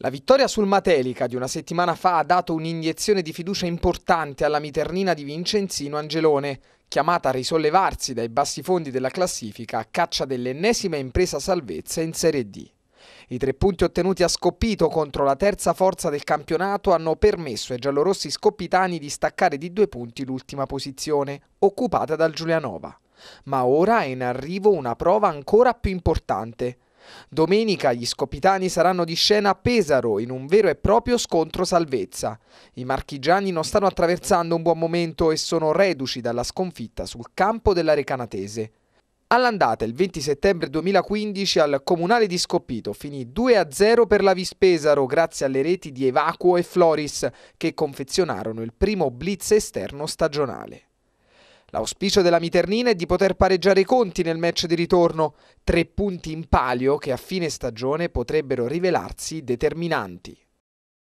La vittoria sul Matelica di una settimana fa ha dato un'iniezione di fiducia importante alla Miternina di Vincenzino Angelone, chiamata a risollevarsi dai bassi fondi della classifica a caccia dell'ennesima impresa salvezza in Serie D. I tre punti ottenuti a Scoppito contro la terza forza del campionato hanno permesso ai giallorossi scoppitani di staccare di due punti l'ultima posizione, occupata dal Giulianova. Ma ora è in arrivo una prova ancora più importante – Domenica gli scopitani saranno di scena a Pesaro in un vero e proprio scontro salvezza. I marchigiani non stanno attraversando un buon momento e sono reduci dalla sconfitta sul campo della Recanatese. All'andata il 20 settembre 2015 al Comunale di Scoppito finì 2-0 per la Vispesaro grazie alle reti di Evacuo e Floris che confezionarono il primo blitz esterno stagionale. L'auspicio della Miternina è di poter pareggiare i conti nel match di ritorno, tre punti in palio che a fine stagione potrebbero rivelarsi determinanti.